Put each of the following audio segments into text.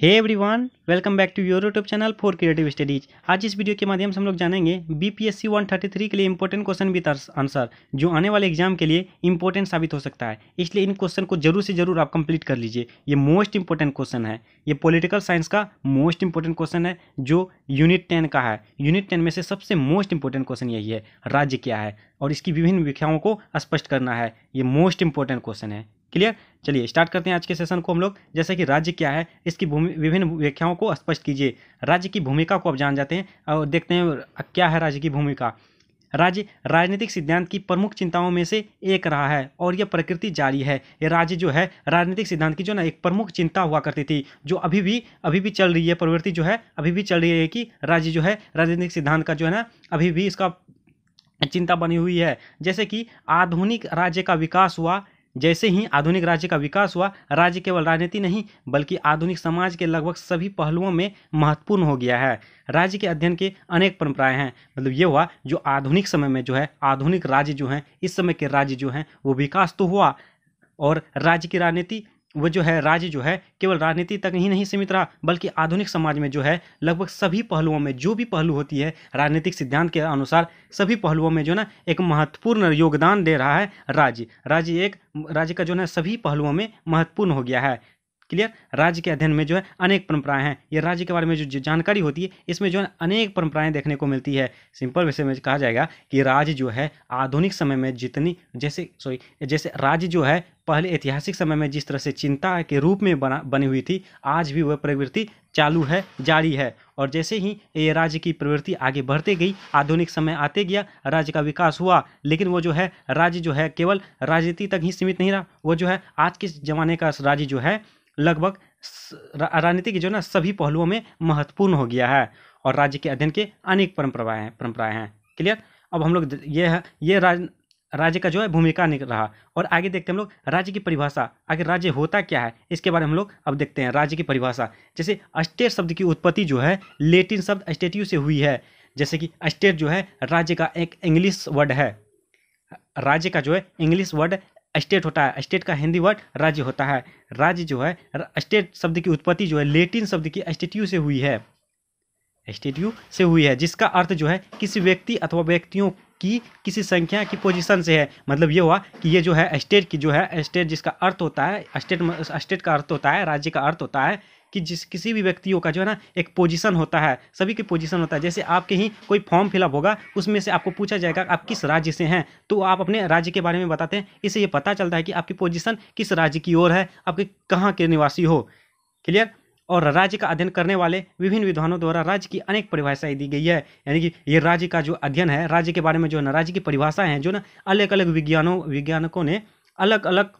hey everyone welcome back to your YouTube channel for creative studies आज इस video के माध्यम से हम लोग जानेंगे बीपीएससी 133 के लिए इंपॉर्टेंट क्वेश्चन विद आंसर जो आने वाले एग्जाम के लिए इंपॉर्टेंट साबित हो सकता है इसलिए इन क्वेश्चन को जरूर से जरूर आप कंप्लीट कर लीजिए ये मोस्ट इंपॉर्टेंट क्वेश्चन है ये पोलिटिकल साइंस का मोस्ट इंपॉर्टेंट क्वेश्चन है जो यूनिट टेन का है यूनिट टेन में से सबसे मोस्ट इंपॉर्टेंट क्वेश्चन यही है राज्य क्या है और इसकी विभिन्न व्याख्याओं को स्पष्ट करना है ये मोस्ट इंपॉर्टेंट क्वेश्चन है क्लियर चलिए स्टार्ट करते हैं आज के सेशन को हम लोग जैसे कि राज्य क्या है इसकी भूमि विभिन्न व्याख्याओं को स्पष्ट कीजिए राज्य की भूमिका को आप जान जाते हैं और देखते हैं क्या है राज्य की भूमिका राज्य राजनीतिक सिद्धांत की प्रमुख चिंताओं में से एक रहा है और यह प्रकृति जारी है ये राज्य जो है राजनीतिक सिद्धांत की जो ना एक प्रमुख चिंता हुआ करती थी जो अभी भी अभी भी चल रही है प्रवृत्ति जो है अभी भी चल रही है कि राज्य जो है राजनीतिक सिद्धांत का जो है ना अभी भी इसका चिंता बनी हुई है जैसे कि आधुनिक राज्य का विकास हुआ जैसे ही आधुनिक राज्य का विकास हुआ राज्य केवल राजनीति नहीं बल्कि आधुनिक समाज के लगभग सभी पहलुओं में महत्वपूर्ण हो गया है राज्य के अध्ययन के अनेक परंपराएं हैं मतलब ये हुआ जो आधुनिक समय में जो है आधुनिक राज्य जो हैं इस समय के राज्य जो हैं वो विकास तो हुआ और राज्य की राजनीति वो जो है राज्य जो है केवल राजनीति तक ही नहीं सीमित रहा बल्कि आधुनिक समाज में जो है लगभग सभी पहलुओं में जो भी पहलू होती है राजनीतिक सिद्धांत के अनुसार सभी पहलुओं में जो ना एक महत्वपूर्ण योगदान दे रहा है राज्य राज्य एक राज्य का जो ना सभी पहलुओं में महत्वपूर्ण हो गया है क्लियर राज्य के अध्ययन में जो है अनेक परंपराएं हैं ये राज्य के बारे में जो जानकारी होती है इसमें जो है अनेक परंपराएं देखने को मिलती है सिंपल विषय में कहा जाएगा कि राज्य जो है आधुनिक समय में जितनी जैसे सॉरी जैसे राज्य जो है पहले ऐतिहासिक समय में जिस तरह से चिंता के रूप में बना बनी हुई थी आज भी वह प्रवृत्ति चालू है जारी है और जैसे ही ये राज्य की प्रवृत्ति आगे बढ़ते गई आधुनिक समय आते गया राज्य का विकास हुआ लेकिन वो जो है राज्य जो है केवल राजनीति तक ही सीमित नहीं रहा वो जो है आज के ज़माने का राज्य जो है लगभग राजनीति के जो ना सभी पहलुओं में महत्वपूर्ण हो गया है और राज्य के अध्ययन के अनेक परंपराएं हैं परंपराएं हैं क्लियर अब हम लोग ये है ये राज राज्य का जो है भूमिका रहा और आगे देखते हैं हम लोग राज्य की परिभाषा आगे राज्य होता क्या है इसके बारे में हम लोग अब देखते हैं राज्य की परिभाषा जैसे स्टेट शब्द की उत्पत्ति जो है लेटिन शब्द स्टेट्यू से हुई है जैसे कि स्टेट जो है राज्य का एक इंग्लिश वर्ड है राज्य का जो है इंग्लिश वर्ड स्टेट होता है स्टेट का हिंदी वर्ड राज्य होता है राज्य जो है स्टेट शब्द की उत्पत्ति जो है लेटिन शब्द की स्टेट्यू से हुई है स्टेट्यू से हुई है जिसका अर्थ जो है किसी व्यक्ति अथवा व्यक्तियों कि किसी संख्या की पोजीशन से है मतलब ये हुआ कि ये जो है स्टेट की जो है स्टेट जिसका अर्थ होता है स्टेट स्टेट का अर्थ होता है राज्य का अर्थ होता है कि जिस किसी भी व्यक्तियों का जो है ना एक पोजीशन होता है सभी की पोजीशन होता है जैसे आपके ही कोई फॉर्म फिलअप होगा उसमें से आपको पूछा जाएगा आप किस राज्य से हैं तो आप अपने राज्य के बारे में बताते हैं इससे ये पता चलता है कि आपकी पोजीशन किस राज्य की ओर है आपके कहाँ के निवासी हो क्लियर और राज्य का अध्ययन करने वाले विभिन्न विद्वानों द्वारा राज्य की अनेक परिभाषाएं दी गई है यानी कि ये राज्य का जो अध्ययन है राज्य के बारे में जो है ना राज्य की परिभाषा है जो ना अलग अलग विज्ञानों विज्ञानकों ने अलग अलग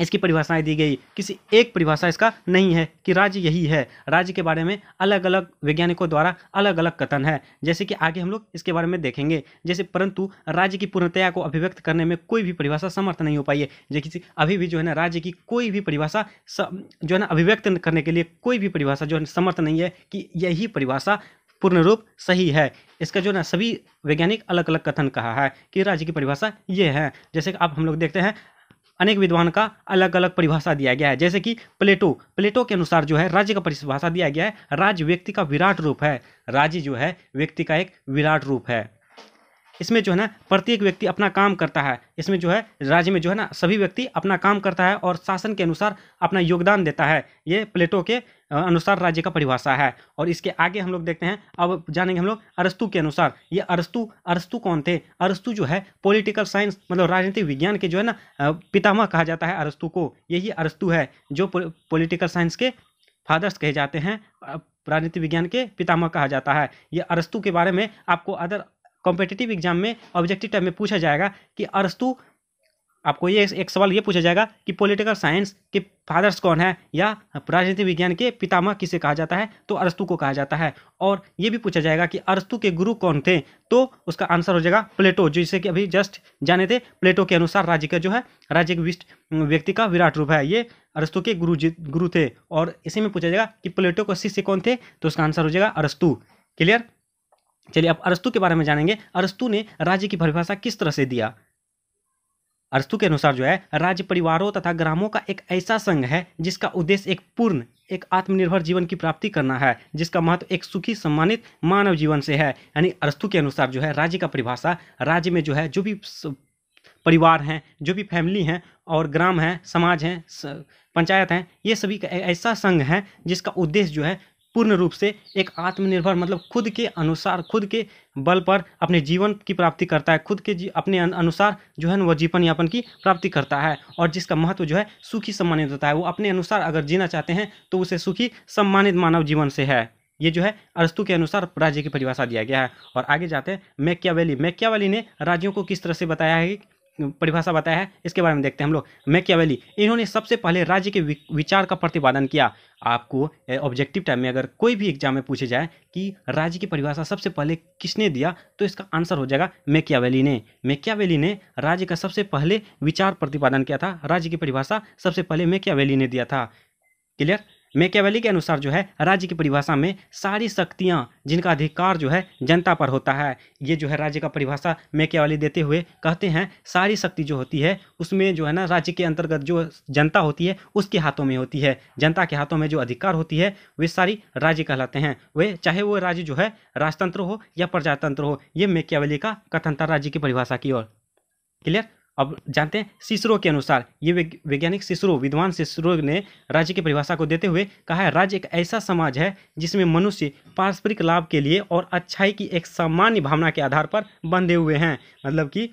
इसकी परिभाषाएं दी गई किसी एक परिभाषा इसका नहीं है कि राज्य यही है राज्य के बारे में अलग अलग वैज्ञानिकों द्वारा अलग अलग कथन है जैसे कि आगे हम लोग इसके बारे में देखेंगे जैसे परंतु राज्य की पूर्णतया को अभिव्यक्त करने में कोई भी परिभाषा समर्थ नहीं हो पाई है जैसे अभी भी जो है ना राज्य की कोई भी परिभाषा जो है ना अभिव्यक्त करने के लिए कोई भी परिभाषा जो है समर्थ नहीं है कि यही परिभाषा पूर्ण रूप सही है इसका जो ना सभी वैज्ञानिक अलग अलग कथन कहा है कि राज्य की परिभाषा ये है जैसे कि आप हम लोग देखते हैं अनेक विद्वान का अलग अलग परिभाषा दिया गया है जैसे कि प्लेटो प्लेटो के अनुसार जो है राज्य का परिभाषा दिया गया है राज्य व्यक्ति का विराट रूप है राज्य जो है व्यक्ति का एक विराट रूप है इसमें जो है ना प्रत्येक व्यक्ति अपना काम करता है इसमें जो है राज्य में जो है ना सभी व्यक्ति अपना काम करता है और शासन के अनुसार अपना योगदान देता है ये प्लेटो के अनुसार राज्य का परिभाषा है और इसके आगे हम लोग देखते हैं अब जानेंगे हम लोग अरस्तु के अनुसार ये अरस्तु अरस्तु कौन थे अरस्तु जो है पॉलिटिकल साइंस मतलब राजनीतिक विज्ञान के जो है ना पितामह कहा जाता है अरस्तु को यही अरस्तु है जो पॉलिटिकल साइंस के फादर्स कहे जाते हैं राजनीति विज्ञान के पितामह कहा जाता है ये अरस्तु के बारे में आपको अदर कॉम्पिटेटिव एग्जाम में ऑब्जेक्टिव टाइप में पूछा जाएगा कि अरस्तु आपको ये एक सवाल ये पूछा जाएगा कि पॉलिटिकल साइंस के फादर्स कौन है या राजनीति विज्ञान के पितामह किसे कहा जाता है तो अरस्तु को कहा जाता है और ये भी पूछा जाएगा कि अरस्तु के गुरु कौन थे तो उसका आंसर हो जाएगा प्लेटो जिसे कि अभी जस्ट जाने थे प्लेटो के अनुसार राज्य का जो है राज्य विष्ट व्यक्ति का विराट रूप है ये अरस्तु के गुरु गुरु थे और इसी में पूछा जाएगा कि प्लेटो को शिष्य कौन थे तो उसका आंसर हो जाएगा अरस्तु क्लियर चलिए अब अरस्तु के बारे में जानेंगे अरस्तु ने राज्य की परिभाषा किस तरह से दिया अरस्तु के अनुसार जो है राज्य परिवारों तथा ग्रामों का एक ऐसा संघ है जिसका उद्देश्य एक पूर्ण एक आत्मनिर्भर जीवन की प्राप्ति करना है जिसका महत्व एक सुखी सम्मानित मानव जीवन से है यानी अरस्तु के अनुसार जो है राज्य का परिभाषा राज्य में जो है जो भी परिवार हैं जो भी फैमिली हैं और ग्राम हैं समाज हैं पंचायत हैं ये सभी का ऐसा संघ है जिसका उद्देश्य जो है पूर्ण रूप से एक आत्मनिर्भर मतलब खुद के अनुसार खुद के बल पर अपने जीवन की प्राप्ति करता है खुद के जी, अपने अनुसार जो है वह जीवन यापन की प्राप्ति करता है और जिसका महत्व जो है सुखी सम्मानित होता है वो अपने अनुसार अगर जीना चाहते हैं तो उसे सुखी सम्मानित मानव जीवन से है ये जो है अरस्तु के अनुसार राज्य की परिभाषा दिया गया है और आगे जाते हैं मैक्यावेली मैक्यावेली ने राज्यों को किस तरह से बताया है परिभाषा बताया है इसके बारे में देखते हैं हम लोग मैकियावेली इन्होंने सबसे पहले राज्य के विचार का प्रतिपादन किया आपको ऑब्जेक्टिव टाइम में अगर कोई भी एग्जाम में पूछे जाए कि राज्य की परिभाषा सबसे पहले किसने दिया तो इसका आंसर हो जाएगा मैकियावेली ने मैकियावेली ने राज्य का सबसे पहले विचार प्रतिपादन किया था राज्य की परिभाषा सबसे पहले मैकियावेली ने दिया था क्लियर मेकेवली के अनुसार जो है राज्य की परिभाषा में सारी शक्तियाँ जिनका अधिकार जो है जनता पर होता है ये जो है राज्य का परिभाषा मेकेवली देते हुए कहते हैं सारी शक्ति जो होती है उसमें जो है ना राज्य के अंतर्गत जो जनता होती है उसके हाथों में होती है जनता के हाथों में जो अधिकार होती है वे सारी राज्य कहलाते हैं वे चाहे वो राज्य जो है राजतंत्र हो या प्रजातंत्र हो ये मेकेवली का कथन था राज्य की परिभाषा की ओर क्लियर अब जानते हैं सिसरो के अनुसार ये वैज्ञानिक सिसरो विद्वान सिसरो ने राज्य की परिभाषा को देते हुए कहा है राज्य एक ऐसा समाज है जिसमें मनुष्य पारस्परिक लाभ के लिए और अच्छाई की एक सामान्य भावना के आधार पर बंधे हुए हैं मतलब कि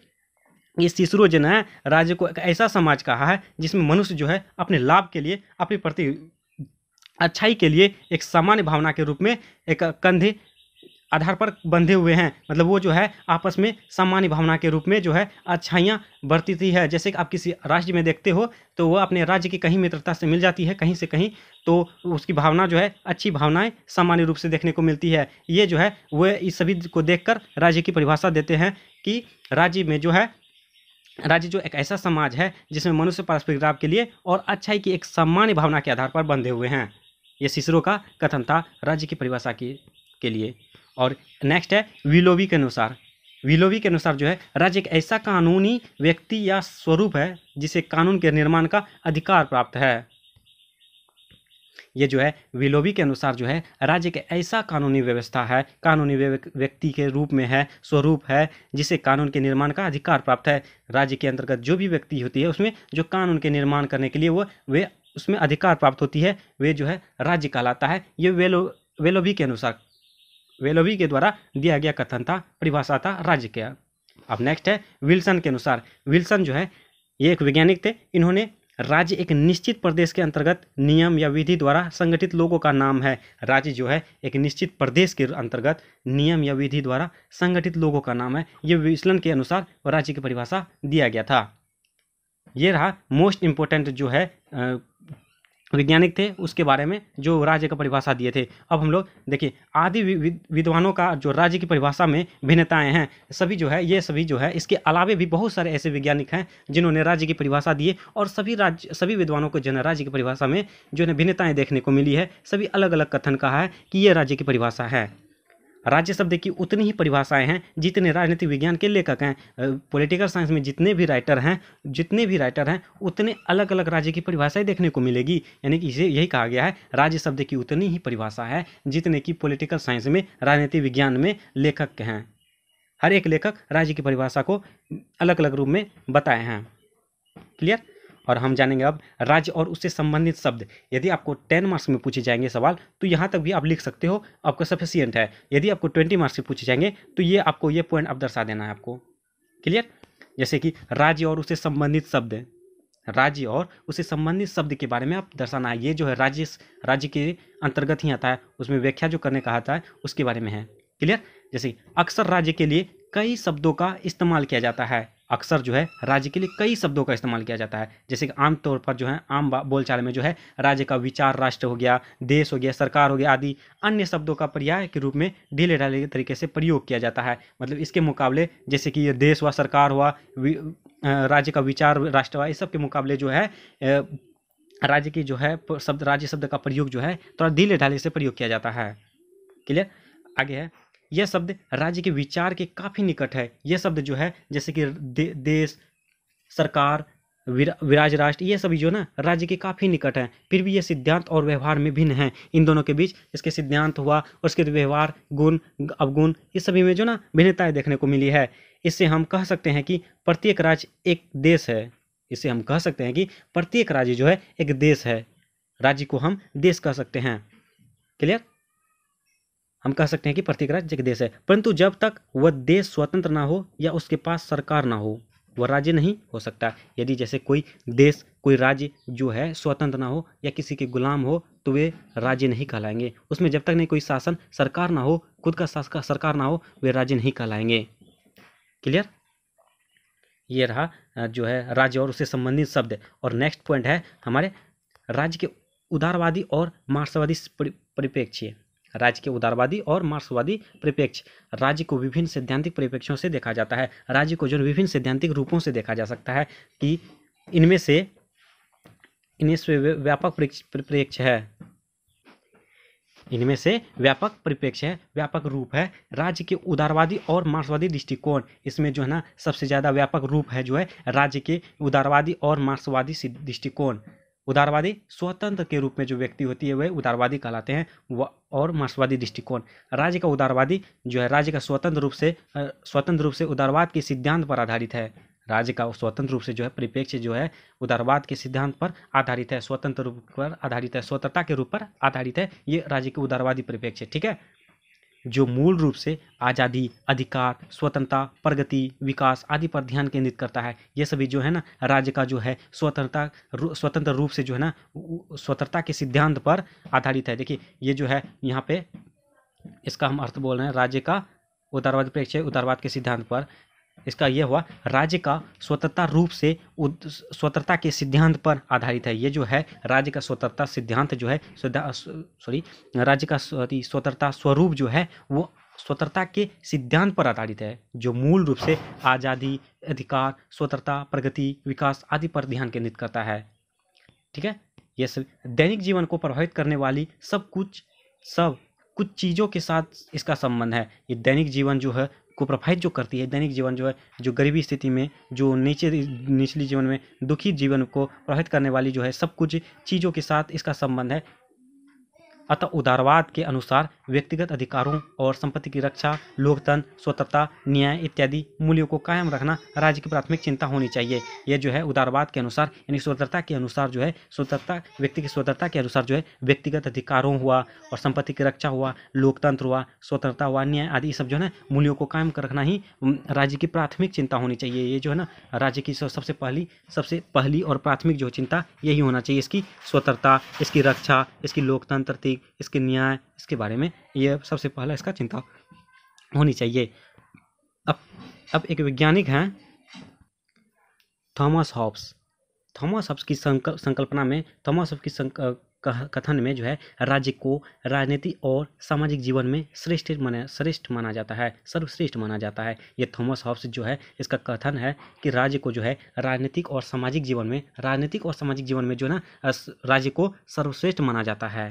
ये सिसरो जो है राज्य को एक ऐसा समाज कहा है जिसमें मनुष्य जो है अपने लाभ के लिए अपने प्रति अच्छाई के लिए एक सामान्य भावना के रूप में एक कंधे आधार पर बंधे हुए हैं मतलब वो जो है आपस में सामान्य भावना के रूप में जो है अच्छाइयाँ बरतती है जैसे कि आप किसी राज्य में देखते हो तो वह अपने राज्य की कहीं मित्रता से मिल जाती है कहीं से कहीं तो उसकी भावना जो है अच्छी भावनाएं सामान्य रूप से देखने को मिलती है ये जो है वह इस सभी को देख राज्य की परिभाषा देते हैं कि राज्य में जो है राज्य जो एक ऐसा समाज है जिसमें मनुष्य पारस्परिक लाभ के लिए और अच्छाई की एक सामान्य भावना के आधार पर बंधे हुए हैं ये सिसरो का कथन था राज्य की परिभाषा की के लिए और नेक्स्ट है विलोवी के अनुसार विलोवी के अनुसार जो है राज्य एक ऐसा कानूनी व्यक्ति या स्वरूप है जिसे कानून के निर्माण का अधिकार प्राप्त है ये जो है विलोवी के अनुसार जो है राज्य के ऐसा कानूनी व्यवस्था है कानूनी व्यक्ति के रूप में है स्वरूप है जिसे कानून के निर्माण का अधिकार प्राप्त है राज्य के अंतर्गत जो भी व्यक्ति होती है उसमें जो कानून के निर्माण करने के लिए वो वे उसमें अधिकार प्राप्त होती है वे जो है राज्य कहलाता है ये वेलो वेलोवी के अनुसार वेलोवी के द्वारा दिया गया कथन था परिभाषा था राज्य के अब नेक्स्ट है विल्सन के अनुसार विल्सन जो है ये एक वैज्ञानिक थे इन्होंने राज्य एक निश्चित प्रदेश के अंतर्गत नियम या विधि द्वारा संगठित लोगों का नाम है राज्य जो है एक निश्चित प्रदेश के अंतर्गत नियम या विधि द्वारा संगठित लोगों का नाम है ये विचलन के अनुसार राज्य की परिभाषा दिया गया था ये रहा मोस्ट इम्पोर्टेंट जो है वैज्ञानिक थे उसके बारे में जो राज्य का परिभाषा दिए थे अब हम लोग देखिए आदि विद्वानों का जो राज्य की परिभाषा में भिन्नताएं हैं सभी जो है ये सभी जो है इसके अलावे भी बहुत सारे ऐसे वैज्ञानिक हैं जिन्होंने राज्य की परिभाषा दिए और सभी राज्य सभी विद्वानों को जो है राज्य की परिभाषा में जो है भिन्नताएँ देखने को मिली है सभी अलग अलग कथन कहा है कि ये राज्य की परिभाषा है राज्य शब्द की उतनी ही परिभाषाएं हैं जितने राजनीतिक विज्ञान के लेखक हैं पॉलिटिकल साइंस में जितने भी राइटर हैं जितने भी राइटर हैं उतने अलग अलग राज्य की परिभाषाएं देखने को मिलेगी यानी कि इसे यही कहा गया है राज्य शब्द की उतनी ही परिभाषा है जितने की पॉलिटिकल साइंस में राजनीति विज्ञान में लेखक हैं हर एक लेखक राज्य की परिभाषा को अलग अलग रूप में बताए हैं क्लियर और हम जानेंगे अब राज्य और उससे संबंधित शब्द यदि आपको टेन मार्क्स में पूछे जाएंगे सवाल तो यहाँ तक भी आप लिख सकते हो आपका सफिशियंट है यदि आपको ट्वेंटी मार्क्स में पूछे जाएंगे तो ये आपको ये पॉइंट आप दर्शा देना है आपको क्लियर जैसे कि राज्य और उससे संबंधित शब्द राज्य और उससे संबंधित शब्द के बारे में आप दर्शाना है ये जो है राज्य राज्य के अंतर्गत ही आता है उसमें व्याख्या जो करने कहा था उसके बारे में है क्लियर जैसे अक्सर राज्य के लिए कई शब्दों का इस्तेमाल किया जाता है अक्सर जो है राज्य के लिए कई शब्दों का इस्तेमाल किया जाता है जैसे कि आमतौर पर जो है आम बोलचाल में जो है राज्य का विचार राष्ट्र हो गया देश हो गया सरकार हो गया आदि अन्य शब्दों का पर्याय के रूप में ढीले ढाले तरीके से प्रयोग किया जाता है मतलब इसके मुकाबले जैसे कि ये देश हुआ सरकार हुआ राज्य का विचार राष्ट्र हुआ इस सब के मुकाबले जो है राज्य की जो है शब्द राज्य शब्द का प्रयोग जो है थोड़ा ढीले ढाले से प्रयोग किया जाता है क्लियर आगे है यह शब्द राज्य के विचार के काफ़ी निकट है यह शब्द जो है जैसे कि दे, देश सरकार विरा, विराज राष्ट्र ये सभी जो ना राज्य के काफ़ी निकट हैं फिर भी ये सिद्धांत और व्यवहार में भिन्न हैं इन दोनों के बीच इसके सिद्धांत हुआ और इसके तो व्यवहार गुण अवगुण इस सभी में जो ना भिन्नताएं देखने को मिली है इससे हम कह सकते हैं कि प्रत्येक राज्य एक देश है इससे हम कह सकते हैं कि प्रत्येक राज्य जो है एक देश है राज्य को हम देश कह सकते हैं क्लियर हम कह सकते हैं कि राज्य एक देश है परंतु जब तक वह देश स्वतंत्र ना हो या उसके पास सरकार ना हो वह राज्य नहीं हो सकता यदि जैसे कोई देश कोई राज्य जो है स्वतंत्र ना हो या किसी के गुलाम हो तो वे राज्य नहीं कहलाएंगे उसमें जब तक नहीं कोई शासन सरकार ना हो खुद का सरकार ना हो वे राज्य नहीं कहलाएंगे क्लियर ये रहा जो है राज्य और उससे संबंधित शब्द और नेक्स्ट पॉइंट है हमारे राज्य के उदारवादी और मार्क्सवादी परिप्रेक्ष्य राज्य के उदारवादी और मार्क्सवादी परिप्रेक्ष्य राज्य को विभिन्न सैद्धांतिक परिप्रेक्ष्यों से देखा जाता है राज्य को जो विभिन्न सैद्धांतिक रूपों से देखा जा सकता है कि इनमें से इनमें से व्यापक परिप्रेक्ष्य है इनमें से व्यापक परिप्रेक्ष्य है व्यापक रूप है राज्य के उदारवादी और मार्क्सवादी दृष्टिकोण इसमें जो है ना सबसे ज़्यादा व्यापक रूप है जो है राज्य के उदारवादी और मार्क्सवादी दृष्टिकोण उदारवादी स्वतंत्र के रूप में जो व्यक्ति होती है वह उदारवादी कहलाते हैं और मार्क्सवादी दृष्टिकोण राज्य का उदारवादी जो है राज्य का स्वतंत्र रूप से स्वतंत्र रूप से उदारवाद के सिद्धांत पर आधारित है राज्य का स्वतंत्र रूप से जो है परिप्रेक्ष्य जो है उदारवाद के सिद्धांत पर आधारित है स्वतंत्र रूप पर आधारित है स्वतंत्रता के रूप पर आधारित है ये राज्य के उदारवादी परिप्रेक्ष्य ठीक है जो मूल रूप से आज़ादी अधिकार स्वतंत्रता प्रगति विकास आदि पर ध्यान केंद्रित करता है ये सभी जो है ना राज्य का जो है स्वतंत्रता स्वतंत्र रूप से जो है ना स्वतंत्रता के सिद्धांत पर आधारित है देखिए ये जो है यहाँ पे इसका हम अर्थ बोल रहे हैं राज्य का उदारवाद प्रेक्षय उदारवाद के सिद्धांत पर इसका यह हुआ राज्य का स्वतंत्रता रूप से स्वतंत्रता के सिद्धांत पर आधारित है ये जो है राज्य का स्वतंत्रता सिद्धांत जो है सॉरी राज्य का स्वतंत्रता स्वरूप जो है वो स्वतंत्रता के सिद्धांत पर आधारित है जो मूल रूप से आज़ादी अधिकार स्वतंत्रता प्रगति विकास आदि पर ध्यान केंद्रित करता है ठीक है ये सब दैनिक जीवन को प्रभावित करने वाली सब कुछ सब कुछ चीज़ों के साथ इसका संबंध है ये दैनिक जीवन जो है को प्रभावित जो करती है दैनिक जीवन जो है जो गरीबी स्थिति में जो नीचे निचली जीवन में दुखी जीवन को प्रभावित करने वाली जो है सब कुछ चीज़ों के साथ इसका संबंध है अतः उदारवाद के अनुसार व्यक्तिगत अधिकारों और संपत्ति की रक्षा लोकतंत्र स्वतंत्रता न्याय इत्यादि मूल्यों को कायम रखना राज्य की प्राथमिक चिंता होनी चाहिए यह जो है उदारवाद के अनुसार यानी स्वतंत्रता के अनुसार जो है स्वतंत्रता व्यक्ति की स्वतंत्रता के अनुसार जो है व्यक्तिगत अधिकारों हुआ और संपत्ति की रक्षा हुआ लोकतंत्र हुआ स्वतंत्रता हुआ न्याय आदि सब जो है ना मूल्यों को कायम रखना ही राज्य की प्राथमिक चिंता होनी चाहिए ये जो है ना राज्य की सबसे पहली सबसे पहली और प्राथमिक जो चिंता यही होना चाहिए इसकी स्वतंत्रता इसकी रक्षा इसकी लोकतंत्र इसके न्याय इसके बारे में यह सबसे पहला इसका चिंता होनी चाहिए अब अब एक वैज्ञानिक हैं थॉमस हॉब्स थॉमस हॉब्स की संकल, संकल्पना में थॉमस हॉब्स की संक, कथन में जो है राज्य को राजनीति और सामाजिक जीवन में श्रेष्ठ माना श्रेष्ठ माना जाता है सर्वश्रेष्ठ माना जाता है ये थॉमस हॉब्स जो है इसका कथन है कि राज्य को जो है राजनीतिक और सामाजिक जीवन में राजनीतिक और सामाजिक जीवन में जो है ना राज्य को सर्वश्रेष्ठ माना जाता है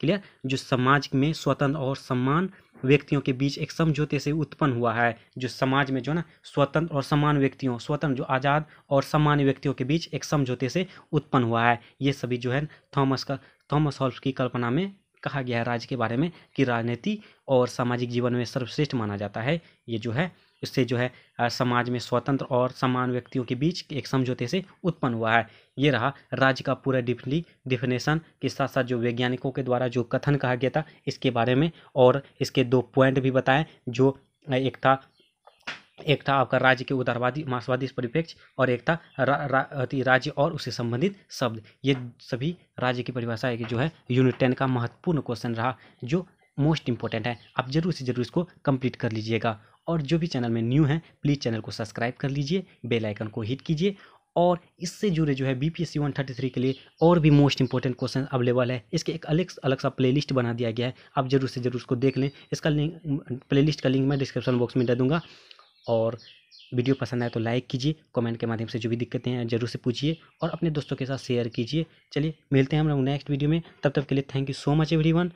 क्लियर जो समाज में स्वतंत्र और समान व्यक्तियों के बीच एक समझौते से उत्पन्न हुआ है जो समाज में जो ना स्वतंत्र और समान व्यक्तियों स्वतंत्र जो आज़ाद और समान व्यक्तियों के बीच एक समझौते से उत्पन्न हुआ है ये सभी जो है थॉमस का थॉमस हॉल्फ की कल्पना में कहा गया है राज्य के बारे में कि राजनीति और सामाजिक जीवन में सर्वश्रेष्ठ माना जाता है ये जो है इससे जो है समाज में स्वतंत्र और समान व्यक्तियों के बीच एक समझौते से उत्पन्न हुआ है ये रहा राज्य का पूरा डिफली डिफिनेशन के साथ साथ जो वैज्ञानिकों के द्वारा जो कथन कहा गया था इसके बारे में और इसके दो पॉइंट भी बताएं जो एक था एक था आपका राज्य के उदारवादी मार्क्सवादी परिप्रेक्ष्य और एक था रा, रा, राज्य और उससे संबंधित शब्द ये सभी राज्य की परिभाषा है कि जो है यूनिट टेन का महत्वपूर्ण क्वेश्चन रहा जो मोस्ट इंपॉर्टेंट है आप जरूर से जरूर इसको कंप्लीट कर लीजिएगा और जो भी चैनल में न्यू है प्लीज़ चैनल को सब्सक्राइब कर लीजिए बेल आइकन को हिट कीजिए और इससे जुड़े जो है B P S C one thirty three के लिए और भी मोस्ट इंपॉर्टेंट क्वेश्चन अवेलेबल है इसके एक अलग अलग सा प्लेलिस्ट बना दिया गया है आप जरूर से जरूर उसको देख लें इसका लिंक लिस्ट का लिंक मैं डिस्क्रिप्शन बॉक्स में दे दूँगा और वीडियो पसंद आए तो लाइक कीजिए कमेंट के माध्यम से जो भी दिक्कतें हैं जरूर से पूछिए और अपने दोस्तों के साथ शेयर कीजिए चलिए मिलते हैं हम लोग नेक्स्ट वीडियो में तब तक के लिए thank you so much everyone